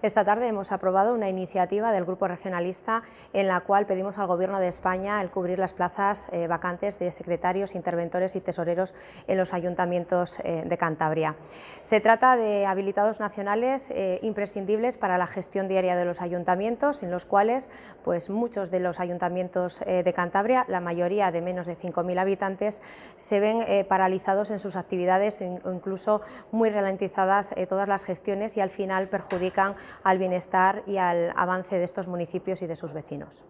Esta tarde hemos aprobado una iniciativa del Grupo Regionalista en la cual pedimos al Gobierno de España el cubrir las plazas eh, vacantes de secretarios, interventores y tesoreros en los ayuntamientos eh, de Cantabria. Se trata de habilitados nacionales eh, imprescindibles para la gestión diaria de los ayuntamientos, en los cuales pues, muchos de los ayuntamientos de Cantabria, la mayoría de menos de 5.000 habitantes, se ven paralizados en sus actividades o incluso muy ralentizadas todas las gestiones y al final perjudican al bienestar y al avance de estos municipios y de sus vecinos.